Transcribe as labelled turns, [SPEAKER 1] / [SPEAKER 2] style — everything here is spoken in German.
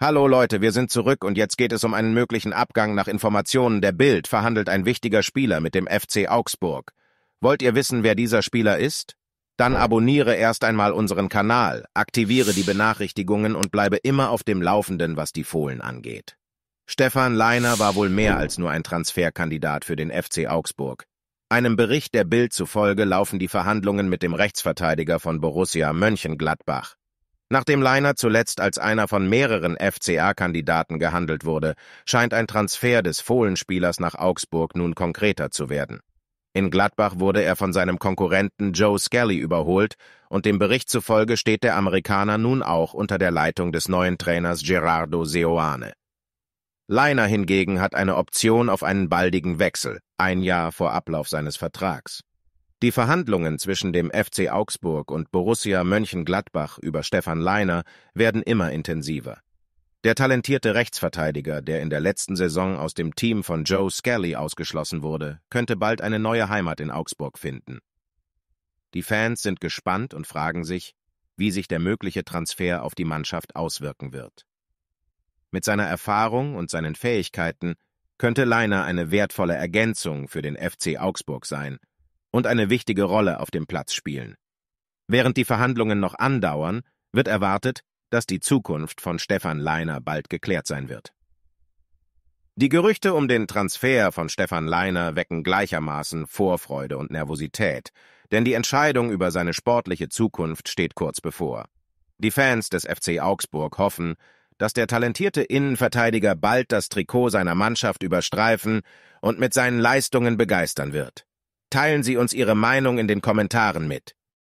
[SPEAKER 1] Hallo Leute, wir sind zurück und jetzt geht es um einen möglichen Abgang nach Informationen der Bild, verhandelt ein wichtiger Spieler mit dem FC Augsburg. Wollt ihr wissen, wer dieser Spieler ist? Dann abonniere erst einmal unseren Kanal, aktiviere die Benachrichtigungen und bleibe immer auf dem Laufenden, was die Fohlen angeht. Stefan Leiner war wohl mehr als nur ein Transferkandidat für den FC Augsburg. Einem Bericht der Bild zufolge laufen die Verhandlungen mit dem Rechtsverteidiger von Borussia Mönchengladbach. Nachdem Leiner zuletzt als einer von mehreren FCA-Kandidaten gehandelt wurde, scheint ein Transfer des Fohlenspielers nach Augsburg nun konkreter zu werden. In Gladbach wurde er von seinem Konkurrenten Joe Skelly überholt und dem Bericht zufolge steht der Amerikaner nun auch unter der Leitung des neuen Trainers Gerardo Seoane. Leiner hingegen hat eine Option auf einen baldigen Wechsel, ein Jahr vor Ablauf seines Vertrags. Die Verhandlungen zwischen dem FC Augsburg und Borussia Mönchengladbach über Stefan Leiner werden immer intensiver. Der talentierte Rechtsverteidiger, der in der letzten Saison aus dem Team von Joe Skelly ausgeschlossen wurde, könnte bald eine neue Heimat in Augsburg finden. Die Fans sind gespannt und fragen sich, wie sich der mögliche Transfer auf die Mannschaft auswirken wird. Mit seiner Erfahrung und seinen Fähigkeiten könnte Leiner eine wertvolle Ergänzung für den FC Augsburg sein, und eine wichtige Rolle auf dem Platz spielen. Während die Verhandlungen noch andauern, wird erwartet, dass die Zukunft von Stefan Leiner bald geklärt sein wird. Die Gerüchte um den Transfer von Stefan Leiner wecken gleichermaßen Vorfreude und Nervosität, denn die Entscheidung über seine sportliche Zukunft steht kurz bevor. Die Fans des FC Augsburg hoffen, dass der talentierte Innenverteidiger bald das Trikot seiner Mannschaft überstreifen und mit seinen Leistungen begeistern wird. Teilen Sie uns Ihre Meinung in den Kommentaren mit.